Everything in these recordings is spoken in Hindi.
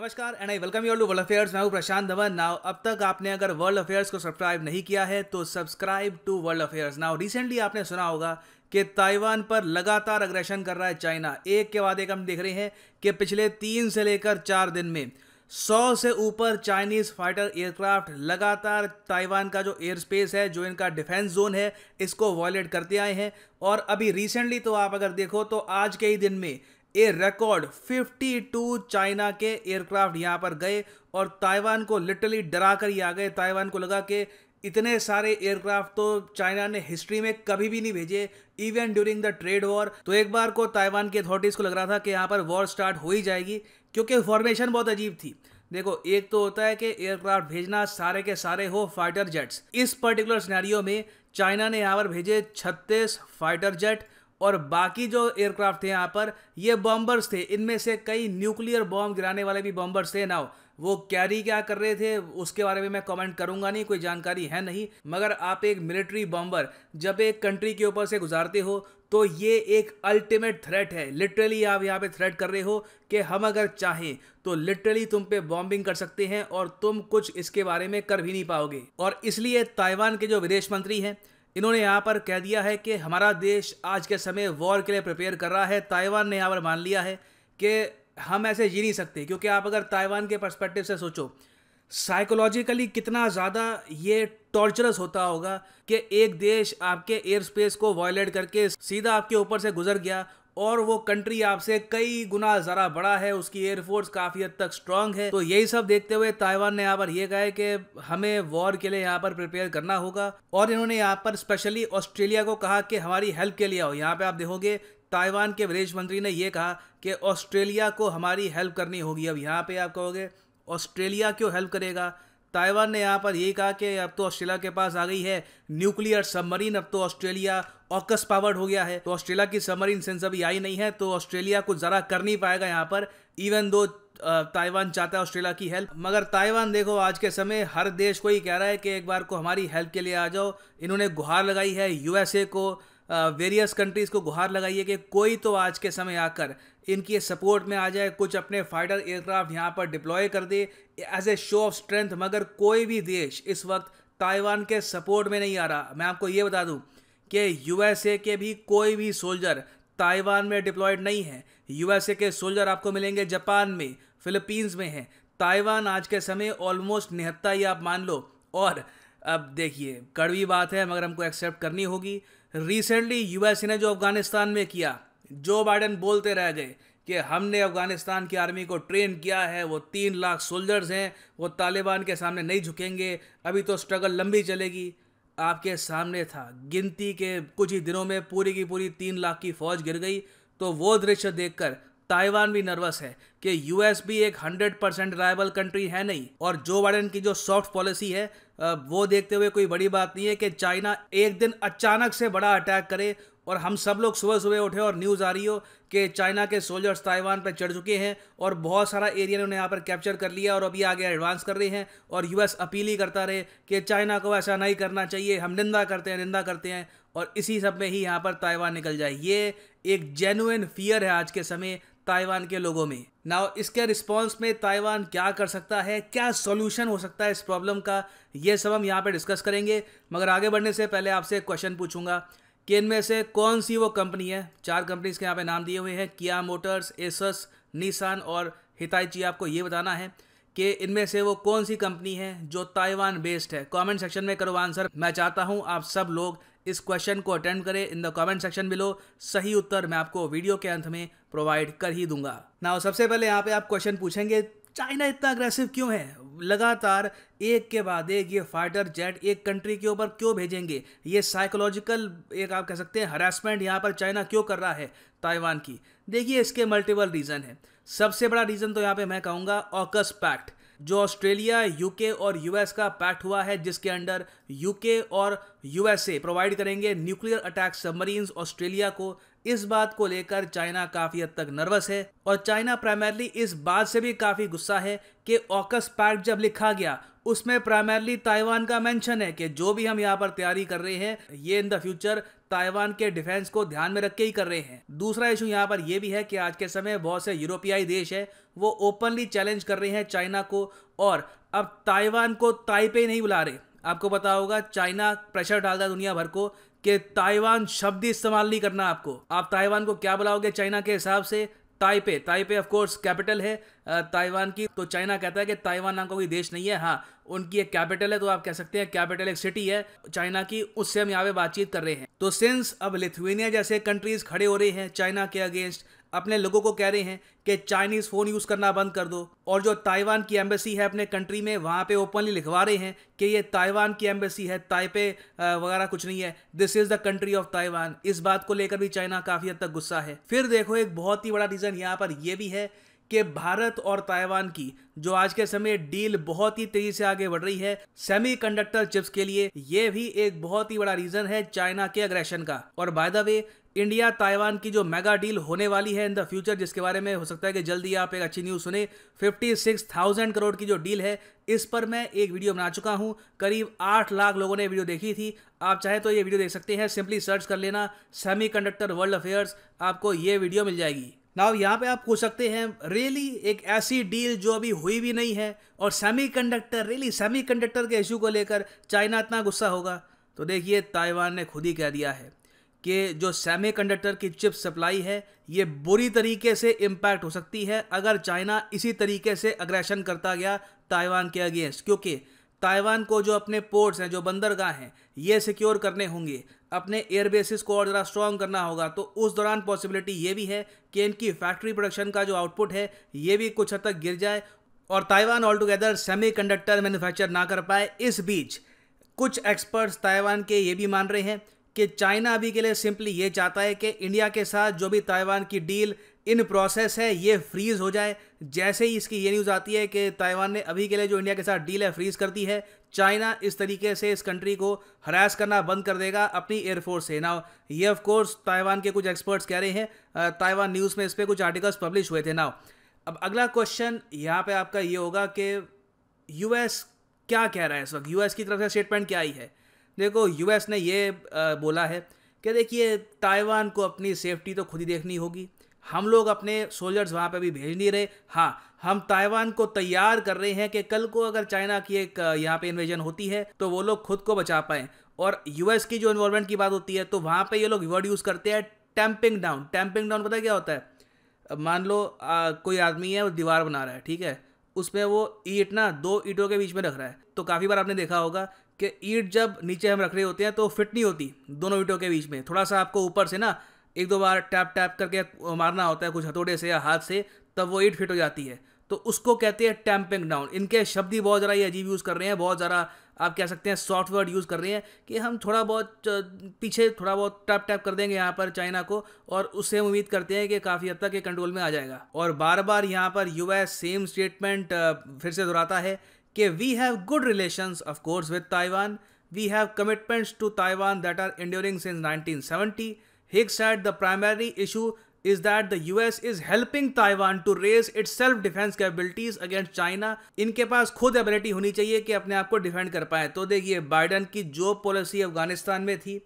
नमस्कार and I welcome you world affairs मैं हूं प्रशांत धवन नाउ अब तक आपने अगर वर्ल्ड अफेयर्स को सब्सक्राइब नहीं किया है तो subscribe to world affairs now recently आपने सुना होगा कि ताइवान पर लगातार अग्रेशन कर रहा है चाइना एक के बाद एक हम देख रहे हैं कि पिछले तीन से लेकर चार दिन में सौ से ऊपर चाइनीज़ फाइटर एयरक्राफ्ट लगातार ताइवान का जो एयर स्पेस है जो इनका डिफेंस जोन है इसको वॉयलेट करते आए हैं और अभी रिसेंटली तो आप अगर देखो तो आज के ही दिन में ए रिकॉर्ड 52 चाइना के एयरक्राफ्ट यहां पर गए और ताइवान को लिटरली डरा कर ही आ गए ताइवान को लगा कि इतने सारे एयरक्राफ्ट तो चाइना ने हिस्ट्री में कभी भी नहीं भेजे even during the trade war तो एक बार को ताइवान की अथॉरिटीज़ को लग रहा था कि यहाँ पर वॉर स्टार्ट हो ही जाएगी क्योंकि फॉर्मेशन बहुत अजीब थी देखो एक तो होता है कि एयरक्राफ्ट भेजना सारे के सारे हो फाइटर जेट्स इस पर्टिकुलर सिनेरियो में चाइना ने यहाँ पर भेजे छत्तीस फाइटर जेट और बाकी जो एयरक्राफ्ट थे यहाँ पर ये बॉम्बर्स थे इनमें से कई न्यूक्लियर बॉम्ब गिराने वाले भी बॉम्बर्स थे ना वो कैरी क्या कर रहे थे उसके बारे में मैं कमेंट करूंगा नहीं कोई जानकारी है नहीं मगर आप एक मिलिट्री बॉम्बर जब एक कंट्री के ऊपर से गुजारते हो तो ये एक अल्टीमेट थ्रेट है लिटरली आप यहाँ पे थ्रेट कर रहे हो कि हम अगर चाहें तो लिटरली तुम पे बॉम्बिंग कर सकते हैं और तुम कुछ इसके बारे में कर भी नहीं पाओगे और इसलिए ताइवान के जो विदेश मंत्री हैं इन्होंने यहाँ पर कह दिया है कि हमारा देश आज के समय वॉर के लिए प्रिपेयर कर रहा है ताइवान ने यहाँ पर मान लिया है कि हम ऐसे जी नहीं सकते क्योंकि आप अगर ताइवान के पर्सपेक्टिव से सोचो साइकोलॉजिकली कितना ज़्यादा ये टॉर्चरस होता होगा कि एक देश आपके एयर स्पेस को वायलेट करके सीधा आपके ऊपर से गुजर गया और वो कंट्री आपसे कई गुना ज़रा बड़ा है उसकी एयरफोर्स काफ़ी हद तक स्ट्रांग है तो यही सब देखते हुए ताइवान ने यहाँ पर यह कहा है कि हमें वॉर के लिए यहाँ पर प्रिपेयर करना होगा और इन्होंने यहाँ पर स्पेशली ऑस्ट्रेलिया को कहा कि हमारी हेल्प के लिए आओ यहाँ पे आप देखोगे ताइवान के विदेश मंत्री ने यह कहा कि ऑस्ट्रेलिया को हमारी हेल्प करनी होगी अब यहाँ पे आप कहोगे ऑस्ट्रेलिया क्यों हेल्प करेगा ताइवान ने यहाँ पर यही कहा कि अब तो ऑस्ट्रेलिया के पास आ गई है न्यूक्लियर सबमरीन अब तो ऑस्ट्रेलिया ऑकस पावर्ड हो गया है तो ऑस्ट्रेलिया की सबमरीन सेंस अभी आई नहीं है तो ऑस्ट्रेलिया को ज़रा कर नहीं पाएगा यहाँ पर इवन दो ताइवान चाहता है ऑस्ट्रेलिया की हेल्प मगर ताइवान देखो आज के समय हर देश को ही कह रहा है कि एक बार को हमारी हेल्प के लिए आ जाओ इन्होंने गुहार लगाई है यूएसए को वेरियस कंट्रीज़ को गुहार लगाइए कि कोई तो आज के समय आकर इनकी सपोर्ट में आ जाए कुछ अपने फाइटर एयरक्राफ्ट यहाँ पर डिप्लॉय कर दे as a show of strength मगर कोई भी देश इस वक्त ताइवान के सपोर्ट में नहीं आ रहा मैं आपको ये बता दूँ कि यूएसए के भी कोई भी सोल्जर ताइवान में डिप्लॉयड नहीं है यूएसए के सोल्जर आपको मिलेंगे जापान में फिलीपींस में हैं ताइवान आज के समय ऑलमोस्ट निहत्ता ही आप मान लो और अब देखिए कड़वी बात है मगर हमको एक्सेप्ट करनी होगी रिसेंटली यूएस ने जो अफगानिस्तान में किया जो बाइडन बोलते रह गए कि हमने अफगानिस्तान की आर्मी को ट्रेन किया है वो तीन लाख सोल्जर्स हैं वो तालिबान के सामने नहीं झुकेंगे अभी तो स्ट्रगल लंबी चलेगी आपके सामने था गिनती के कुछ ही दिनों में पूरी की पूरी तीन लाख की फौज गिर गई तो वो दृश्य देखकर ताइवान भी नर्वस है कि यूएस भी एक हंड्रेड परसेंट राइवल कंट्री है नहीं और जो बाइडन की जो सॉफ्ट पॉलिसी है वो देखते हुए कोई बड़ी बात नहीं है कि चाइना एक दिन अचानक से बड़ा अटैक करे और हम सब लोग सुबह सुबह उठे और न्यूज़ आ रही हो कि चाइना के सोल्जर्स ताइवान पर चढ़ चुके हैं और बहुत सारा एरिया उन्होंने यहाँ पर कैप्चर कर लिया और अभी आगे एडवांस कर रहे हैं और यूएस अपील ही करता रहे कि चाइना को ऐसा नहीं करना चाहिए हम निंदा करते हैं निंदा करते हैं और इसी सब में ही यहाँ पर ताइवान निकल जाए ये एक जेनुइन फियर है आज के समय ताइवान के लोगों में नाउ इसके रिस्पॉन्स में ताइवान क्या कर सकता है क्या सॉल्यूशन हो सकता है इस प्रॉब्लम का ये सब हम यहाँ पर डिस्कस करेंगे मगर आगे बढ़ने से पहले आपसे क्वेश्चन पूछूंगा कि इनमें से कौन सी वो कंपनी है चार कंपनीज के यहाँ पे नाम दिए हुए हैं किया मोटर्स एसस निसान और हिताइची आपको ये बताना है कि इनमें से वो कौन सी कंपनी है जो ताइवान बेस्ड है कमेंट सेक्शन में करो आंसर मैं चाहता हूं आप सब लोग इस क्वेश्चन को अटेंड करें in the comment section below सही उत्तर मैं आपको वीडियो के अंत में प्रोवाइड कर ही दूंगा ना सबसे पहले यहाँ पे आप क्वेश्चन पूछेंगे चाइना इतना अग्रेसिव क्यों है लगातार एक के बाद एक ये फाइटर जेट एक कंट्री के ऊपर क्यों भेजेंगे ये साइकोलॉजिकल एक आप कह सकते हैं हरासमेंट यहाँ पर चाइना क्यों कर रहा है ताइवान की देखिए इसके मल्टीपल रीज़न है सबसे बड़ा रीजन तो यहाँ पे मैं कहूंगा ऑकस पैक्ट जो ऑस्ट्रेलिया यूके और यूएस का पैक्ट हुआ है जिसके अंडर यूके और यूएसए प्रोवाइड करेंगे न्यूक्लियर अटैक सबमरीन्स ऑस्ट्रेलिया को इस बात को लेकर चाइना काफी हद तक नर्वस है और चाइना प्राइमरली इस बात से भी काफी गुस्सा है कि ऑकस पैक्ट जब लिखा गया उसमें प्राइमरली ताइवान का मेंशन है कि जो भी हम यहाँ पर तैयारी कर रहे हैं ये इन द फ्यूचर ताइवान के डिफेंस को ध्यान में रख के ही कर रहे हैं दूसरा इशू यहाँ पर यह भी है कि आज के समय बहुत से यूरोपियाई देश है वो ओपनली चैलेंज कर रहे हैं चाइना को और अब ताइवान को ताइपे नहीं बुला रहे आपको पता होगा चाइना प्रेशर डालता है दुनिया भर को कि ताइवान शब्द इस्तेमाल नहीं करना आपको आप ताइवान को क्या बुलाओगे चाइना के हिसाब से Taipei Taipei of course capital है ताइवान की तो चाइना कहता है कि ताइवान नाम का कोई देश नहीं है हाँ उनकी एक कैपिटल है तो आप कह सकते हैं कैपिटल एक सिटी है चाइना की उससे हम यहाँ पे बातचीत कर रहे हैं तो सिंस अब लिथुएनिया जैसे कंट्रीज खड़े हो रहे हैं चाइना के अगेंस्ट अपने लोगों को कह रहे हैं कि चाइनीज़ फ़ोन यूज़ करना बंद कर दो और जो ताइवान की एम्बेसी है अपने कंट्री में वहां पे ओपनली लिखवा रहे हैं कि ये ताइवान की एम्बेसी है ताइपे वगैरह कुछ नहीं है this is the country of Taiwan इस बात को लेकर भी चाइना काफ़ी हद तक गुस्सा है फिर देखो एक बहुत ही बड़ा रीज़न यहाँ पर यह भी है कि भारत और ताइवान की जो आज के समय डील बहुत ही तेजी से आगे बढ़ रही है सेमीकंडक्टर चिप्स के लिए ये भी एक बहुत ही बड़ा रीजन है चाइना के अग्रेशन का और by the way India Taiwan की जो मेगा डील होने वाली है इन द फ्यूचर जिसके बारे में हो सकता है कि जल्दी आप एक अच्छी न्यूज़ सुने फिफ्टी सिक्स थाउजेंड करोड़ की जो डील है इस पर मैं एक वीडियो बना चुका हूं करीब आठ लाख लोगों ने वीडियो देखी थी आप चाहे तो ये वीडियो देख सकते हैं सिंपली सर्च कर लेना सेमी वर्ल्ड अफेयर्स आपको ये वीडियो मिल जाएगी नाव यहाँ पे आप पूछ सकते हैं रियली really, एक ऐसी डील जो अभी हुई भी नहीं है और सेमी कंडक्टर रियली कंडक्टर के इशू को लेकर चाइना इतना गुस्सा होगा तो देखिए ताइवान ने खुद ही कह दिया है कि जो सेमीकंडक्टर की चिप सप्लाई है ये बुरी तरीके से इम्पैक्ट हो सकती है अगर चाइना इसी तरीके से अग्रेशन करता गया ताइवान के अगेंस्ट क्योंकि ताइवान को जो अपने पोर्ट्स हैं जो बंदरगाह हैं ये सिक्योर करने होंगे अपने एयरबेसिस को और ज़रा स्ट्रॉन्ग करना होगा तो उस दौरान पॉसिबिलिटी ये भी है कि इनकी फैक्ट्री प्रोडक्शन का जो आउटपुट है ये भी कुछ हद तक गिर जाए और Taiwan altogether semiconductor manufacture ना कर पाए इस बीच कुछ एक्सपर्ट्स ताइवान के ये भी मान रहे हैं कि चाइना अभी के लिए सिंपली ये चाहता है कि इंडिया के साथ जो भी ताइवान की डील इन प्रोसेस है ये फ्रीज़ हो जाए जैसे ही इसकी ये न्यूज़ आती है कि ताइवान ने अभी के लिए जो इंडिया के साथ डील है फ्रीज़ कर दी है चाइना इस तरीके से इस कंट्री को हरास करना बंद कर देगा अपनी एयरफोर्स से ना ये ऑफ कोर्स ताइवान के कुछ एक्सपर्ट्स कह रहे हैं ताइवान न्यूज़ में इस पर कुछ आर्टिकल्स पब्लिश हुए थे ना अब अगला क्वेश्चन यहाँ पर आपका ये होगा कि यूएस क्या कह रहा है इस वक्त यूएस की तरफ से स्टेटमेंट क्या आई है देखो यूएस ने ये बोला है कि देखिए ताइवान को अपनी सेफ्टी तो खुद ही देखनी होगी हम लोग अपने सोल्जर्स वहाँ पे भी भेज नहीं रहे हाँ हम ताइवान को तैयार कर रहे हैं कि कल को अगर चाइना की एक यहाँ पे इन्वेजन होती है तो वो लोग खुद को बचा पाएँ और यूएस की जो इन्वॉल्वमेंट की बात होती है तो वहाँ पे ये लोग वर्ड यूज़ करते हैं टैंपिंग डाउन टैंपिंग डाउन पता क्या होता है मान लो आ, कोई आदमी है वो दीवार बना रहा है ठीक है उसमें वो ईट ना दो ईटों के बीच में रख रहा है तो काफ़ी बार आपने देखा होगा कि ईट जब नीचे हम रख रहे होते हैं तो फिट नहीं होती दोनों ईटों के बीच में थोड़ा सा आपको ऊपर से ना एक दो बार टैप टैप करके मारना होता है कुछ हथौड़े से या हाथ से तब वो ईट फिट हो जाती है तो उसको कहते हैं टैंपिंग डाउन इनके शब्द ही बहुत ज़रा ये अजीब यूज़ कर रहे हैं बहुत ज़्यादा आप कह सकते हैं सॉफ्टवेयर यूज़ कर रही हैं कि हम थोड़ा बहुत पीछे थोड़ा बहुत टैप टैप कर देंगे यहाँ पर चाइना को और उससे उम्मीद करते हैं कि काफ़ी हद तक ये कंट्रोल में आ जाएगा और बार बार यहाँ पर यू सेम स्टेटमेंट फिर से दोहराता है कि we have good relation of course with Taiwan we have commitments to Taiwan that are enduring since seventy हिग said the primary issue is that the US is helping Taiwan to raise its self defence capabilities against China इनके पास खुद एबिलिटी होनी चाहिए कि अपने आप को डिफेंड कर पाए तो देखिए बाइडन की जो पॉलिसी अफगानिस्तान में थी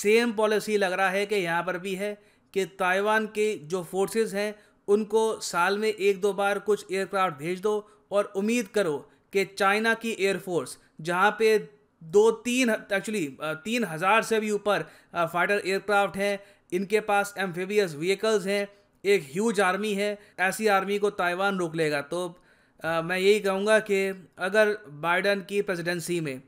सेम पॉलिसी लग रहा है कि यहाँ पर भी है कि ताइवान के जो फोर्सेस हैं उनको साल में एक दो बार कुछ एयरक्राफ्ट भेज दो और उम्मीद करो कि चाइना की एयरफोर्स जहाँ पे दो तीन एक्चुअली तीन हज़ार से भी ऊपर फाइटर एयरक्राफ्ट हैं इनके पास एम्फेबियस व्हीकल्स हैं एक ह्यूज आर्मी है ऐसी आर्मी को ताइवान रोक लेगा तो आ, मैं यही कहूँगा कि अगर बाइडन की प्रेसिडेंसी में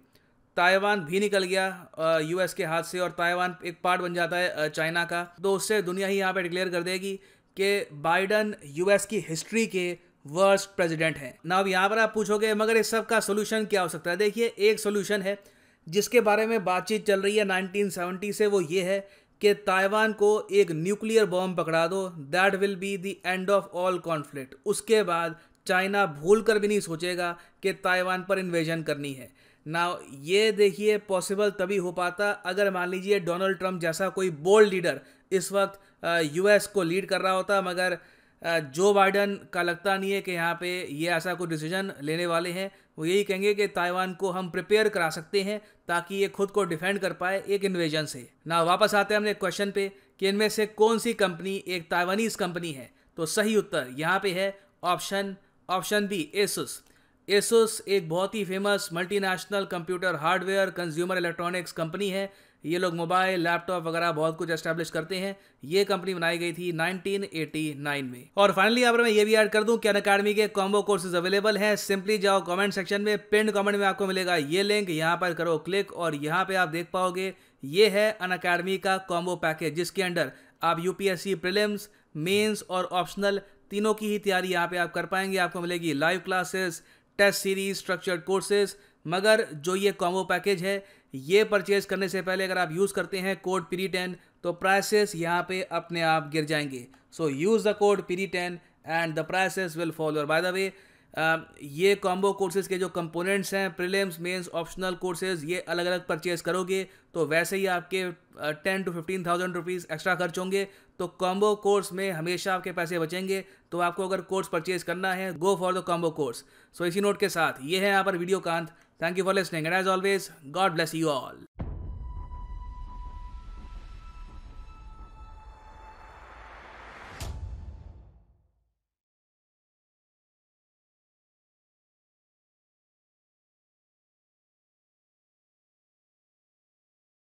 ताइवान भी निकल गया यू के हाथ से और ताइवान एक पार्ट बन जाता है चाइना का तो उससे दुनिया ही यहाँ पे डिक्लेयर कर देगी कि बाइडन यूएस की हिस्ट्री के वर्स्ट प्रेसिडेंट हैं ना अब यहाँ पर आप पूछोगे मगर इस सब का सोल्यूशन क्या हो सकता है देखिए एक सोल्यूशन है जिसके बारे में बातचीत चल रही है 1970 से वो ये है कि ताइवान को एक न्यूक्लियर बॉम्ब पकड़ा दो that will be the end of all conflict उसके बाद चाइना भूल कर भी नहीं सोचेगा कि ताइवान पर इन्वेजन करनी है ना ये देखिए पॉसिबल तभी हो पाता अगर मान लीजिए डोनाल्ड ट्रंप जैसा कोई बोल्ड लीडर इस वक्त यूएस को लीड कर रहा होता मगर जो बाइडन का लगता नहीं है कि यहाँ पे ये ऐसा कोई डिसीजन लेने वाले हैं वो यही कहेंगे कि ताइवान को हम प्रिपेयर करा सकते हैं ताकि ये खुद को डिफेंड कर पाए एक इन्वेजन से ना वापस आते हैं हमने क्वेश्चन पे कि इनमें से कौन सी कंपनी एक ताइवानीज कंपनी है तो सही उत्तर यहाँ पे है option option B Asus Asus एक बहुत ही famous multinational computer hardware consumer electronics company है ये लोग मोबाइल लैपटॉप वगैरह बहुत कुछ एस्टेब्लिश करते हैं ये कंपनी बनाई गई थी 1989 में और फाइनली यहाँ पर मैं ये भी ऐड कर दूं अन अकेडमी के कॉम्बो कोर्सेज अवेलेबल हैं सिंपली जाओ कमेंट सेक्शन में पिंड कमेंट में आपको मिलेगा ये लिंक यहाँ पर करो क्लिक और यहाँ पे आप देख पाओगे ये है अन अकेडमी का कॉम्बो पैकेज जिसके अंडर आप यूपीएससी पी मेंस और ऑप्शनल तीनों की ही तैयारी यहाँ पे आप कर पाएंगे आपको मिलेगी live classes test series structured courses मगर जो ये कॉम्बो पैकेज है ये परचेज करने से पहले अगर आप यूज़ करते हैं कोड पीरी टेन तो प्राइसेस यहाँ पे अपने आप गिर जाएंगे सो यूज़ द कोड पीरी ten and the prices will follow by the way ये कॉम्बो कोर्सेज के जो कंपोनेंट्स हैं प्रीलिम्स मेंस ऑप्शनल कोर्सेज ये अलग अलग परचेज करोगे तो वैसे ही आपके ten to fifteen thousand rupees extra खर्च होंगे तो कॉम्बो कोर्स में हमेशा आपके पैसे बचेंगे तो आपको अगर कोर्स परचेज करना है go for the combo course so इसी नोट के साथ ये है यहाँ पर वीडियो कांत Thank you for listening, and as always, God bless you all.